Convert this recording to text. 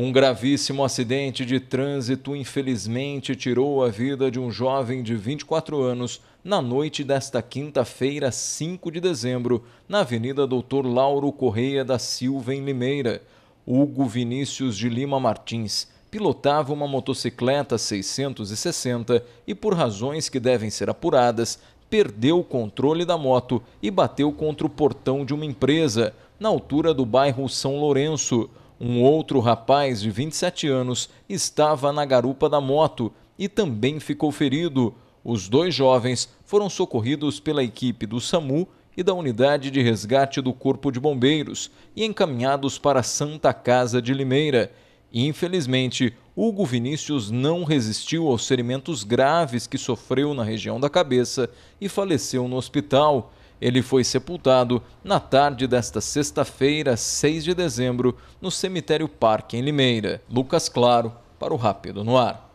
Um gravíssimo acidente de trânsito, infelizmente, tirou a vida de um jovem de 24 anos na noite desta quinta-feira, 5 de dezembro, na Avenida Doutor Lauro Correia da Silva, em Limeira. Hugo Vinícius de Lima Martins pilotava uma motocicleta 660 e, por razões que devem ser apuradas, perdeu o controle da moto e bateu contra o portão de uma empresa, na altura do bairro São Lourenço. Um outro rapaz de 27 anos estava na garupa da moto e também ficou ferido. Os dois jovens foram socorridos pela equipe do SAMU e da unidade de resgate do Corpo de Bombeiros e encaminhados para Santa Casa de Limeira. Infelizmente, Hugo Vinícius não resistiu aos ferimentos graves que sofreu na região da cabeça e faleceu no hospital. Ele foi sepultado na tarde desta sexta-feira, 6 de dezembro, no cemitério Parque, em Limeira. Lucas Claro, para o Rápido no Ar.